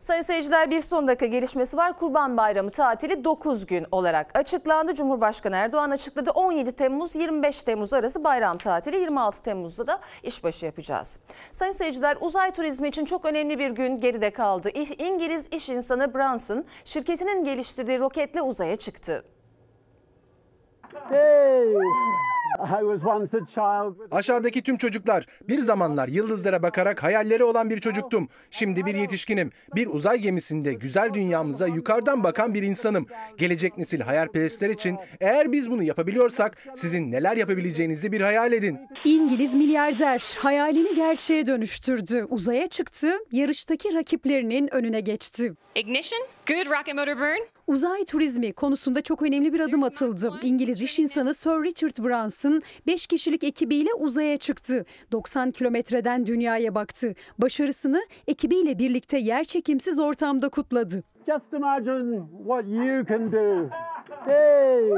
Sayın seyirciler bir son dakika gelişmesi var. Kurban Bayramı tatili 9 gün olarak açıklandı. Cumhurbaşkanı Erdoğan açıkladı. 17 Temmuz 25 Temmuz arası bayram tatili 26 Temmuz'da da işbaşı yapacağız. Sayın seyirciler uzay turizmi için çok önemli bir gün geride kaldı. İngiliz iş insanı Branson şirketinin geliştirdiği roketle uzaya çıktı. Hey. Aşağıdaki tüm çocuklar, bir zamanlar yıldızlara bakarak hayalleri olan bir çocuktum. Şimdi bir yetişkinim. Bir uzay gemisinde güzel dünyamıza yukarıdan bakan bir insanım. Gelecek nesil hayalperestler için eğer biz bunu yapabiliyorsak sizin neler yapabileceğinizi bir hayal edin. İngiliz milyarder hayalini gerçeğe dönüştürdü. Uzaya çıktı, yarıştaki rakiplerinin önüne geçti. Ignition, good rocket motor burn. Uzay turizmi konusunda çok önemli bir adım atıldı. İngiliz iş insanı Sir Richard Branson 5 kişilik ekibiyle uzaya çıktı. 90 kilometreden dünyaya baktı. Başarısını ekibiyle birlikte yer çekimsiz ortamda kutladı. Just imagine what you can do. Hey!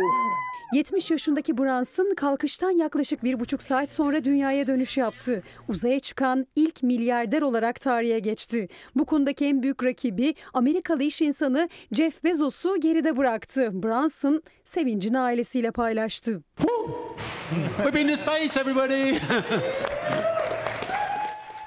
70 yaşındaki Bruns'ın kalkıştan yaklaşık bir buçuk saat sonra dünyaya dönüş yaptı. Uzaya çıkan ilk milyarder olarak tarihe geçti. Bu konudaki en büyük rakibi Amerikalı iş insanı Jeff Bezos'u geride bıraktı. Brunson sevincini ailesiyle paylaştı. We've been to space everybody.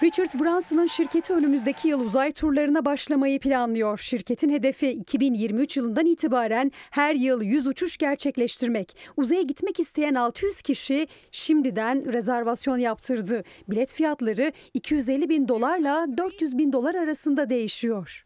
Richard Branson'ın şirketi önümüzdeki yıl uzay turlarına başlamayı planlıyor. Şirketin hedefi 2023 yılından itibaren her yıl 100 uçuş gerçekleştirmek. Uzaya gitmek isteyen 600 kişi şimdiden rezervasyon yaptırdı. Bilet fiyatları 250 bin dolarla 400 bin dolar arasında değişiyor.